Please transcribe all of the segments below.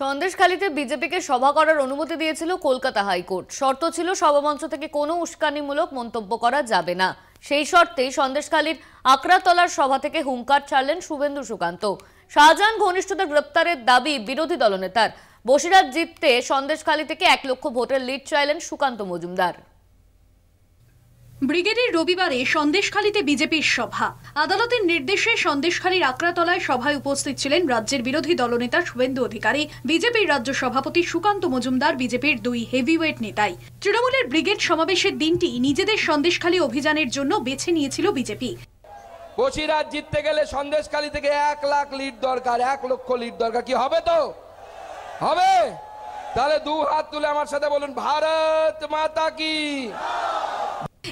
সন্দেশখালীতে বিজেপিকে সভা করার অনুমতি দিয়েছিল কলকাতা হাইকোর্ট শর্ত ছিল সভামঞ্চ থেকে কোনো উস্কানিমূলক মন্তব্য করা যাবে না সেই শর্তেই সন্দেশখালীর আকরাতলার সভা থেকে হুঙ্কার ছাড়লেন শুভেন্দু সুকান্ত শাহজাহান ঘনিষ্ঠদের গ্রেপ্তারের দাবি বিরোধী দলনেতার বসিরাত জিততে সন্দেশখালী থেকে এক লক্ষ ভোটের লিড চাইলেন সুকান্ত মজুমদার ব্রিগেডের রবিবারে সন্দেশখালীতে বিজেপির সভা আদালতের নির্দেশে সন্দেশখালীর আক্রাতলায় সভায় উপস্থিত ছিলেন রাজ্যের বিরোধী দলনেতা শুভেন্দু অধিকারী বিজেপির রাজ্য সভাপতি সুকান্ত মজুমদার বিজেপির দুই হেভিওয়েট নেতাই তৃণমূলের ব্রিগেড সমাবেশের দিনটি নিজেদের সন্দেশখালী অভিযানের জন্য বেছে নিয়েছিল বিজেপি কচিরাজ জিততে গেলে সন্দেশখালী থেকে এক লাখ লিড দরকার এক লক্ষ লিড দরকার কি হবে তো হবে তাহলে দু হাত তুলে আমার সাথে বলুন ভারত মাতা কি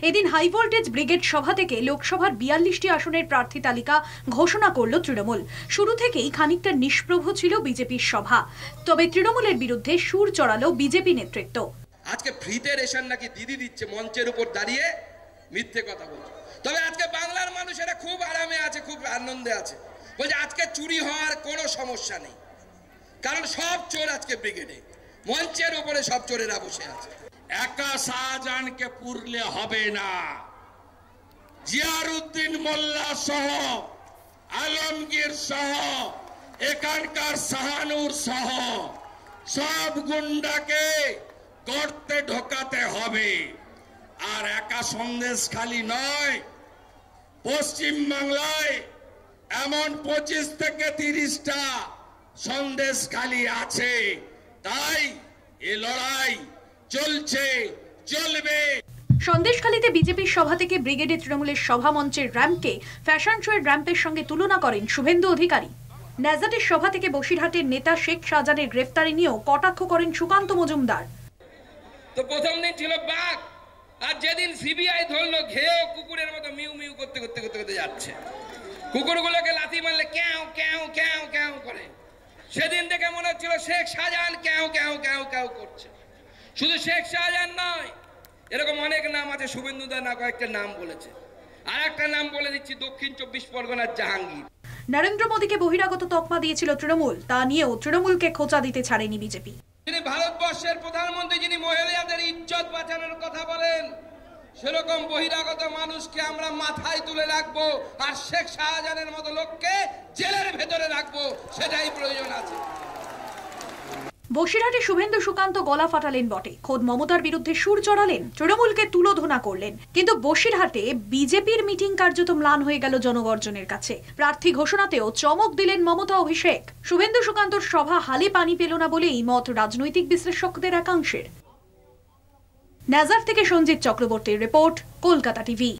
এদিন হাই ভোল্টেজ ব্রিগেড সভা থেকে লোকসভার বিয়াল্লিশটি আসনের প্রার্থী তালিকা ঘোষণা করল তৃণমূল শুরু থেকেই খানিকটা নিষ্প্রভ ছিল বিজেপির সভা তবে তৃণমূলের বিরুদ্ধে সুর চড়ালো বিজেপি নেতৃত্ব আজকে ফ্রিতে রেশন নাকি দিদি দিচ্ছে মঞ্চের উপর দাঁড়িয়ে মিথ্যে কথা বলছে তবে আজকে বাংলার মানুষেরা খুব আরামে আছে খুব আনন্দে আছে বলছে আজকে চুরি হওয়ার কোনো সমস্যা নেই কারণ সব চোর আজকে ব্রিগেডে মঞ্চের উপরে সব চোরেরা বসে আছে একা শাহজাহানকে পুরলে হবে না জিয়ারুদ্দিন মোল্লা সহ আলমগীর সহ এখানকার সাহানুর সহ সব গুন্ডাকে গর্তে ঢোকাতে হবে আর একা সন্দেশ খালি নয় পশ্চিম বাংলায় এমন পঁচিশ থেকে তিরিশটা সন্দেশ খালি আছে তাই এ লড়াই চলছে চলবে সন্দেশখালীতে বিজেপির সভা থেকে ব্রিগেডে তৃণমূলের সভা মঞ্চের র্যাম্পকে ফ্যাশন শোয়ের র্যাম্পের সঙ্গে তুলনা করেন শুভেন্দু অধিকারী ন্যাজাটের সভা থেকে বসিরহাটের নেতা শেখ শাহজাহানের গ্রেফতারি নিয়েও কটাক্ষ করেন সুকান্ত মজুমদার তো প্রথম দিন ছিল বাঘ আর যেদিন সিবিআই ধরলো ঘেও কুকুরের মতো মিউ মিউ করতে করতে করতে করতে যাচ্ছে কুকুরগুলোকে লাথি মারলে ক্যাও ক্যাও ক্যাও ক্যাও করে সেদিন থেকে মনে হচ্ছিল শেখ শাহজাহান ক্যাও ক্যাও ক্যাও ক্যাও করছে শুধু শেখ শাহজাহান নয় এরকম অনেক নাম আছে শুভেন্দুদা না কয়েকটা নাম বলেছে আর একটা নাম বলে দিচ্ছি দক্ষিণ চব্বিশ পরগনার জাহাঙ্গীর নরেন্দ্র মোদীকে বহিরাগত তকমা দিয়েছিল তৃণমূল তা নিয়েও তৃণমূলকে খোঁচা দিতে ছাড়েনি বিজেপি যিনি ভারতবর্ষের প্রধানমন্ত্রী যিনি মহিলাদের ইজ্জত বাঁচানোর কথা বলেন সেরকম বহিরাগত মানুষকে আমরা মাথায় তুলে রাখবো আর শেখ শাহজাহানের মতো লোককে জেলের ভেতরে রাখবো সেটাই প্রয়োজন আছে বসিরহাটে শুভেন্দু সুকান্ত গলা ফাটালেন বটে খোদ মমতার বিরুদ্ধে সুর চড়ালেন তৃণমূলকে তুলোধনা করলেন কিন্তু বসিরহাটে বিজেপির মিটিং কার্যত ম্লান হয়ে গেল জনগর্জনের কাছে প্রার্থী ঘোষণাতেও চমক দিলেন মমতা অভিষেক শুভেন্দু সুকান্তর সভা হালে পানি পেল না বলেই মত রাজনৈতিক বিশ্লেষকদের একাংশের নাজার থেকে সঞ্জিত চক্রবর্তীর রিপোর্ট কলকাতা টিভি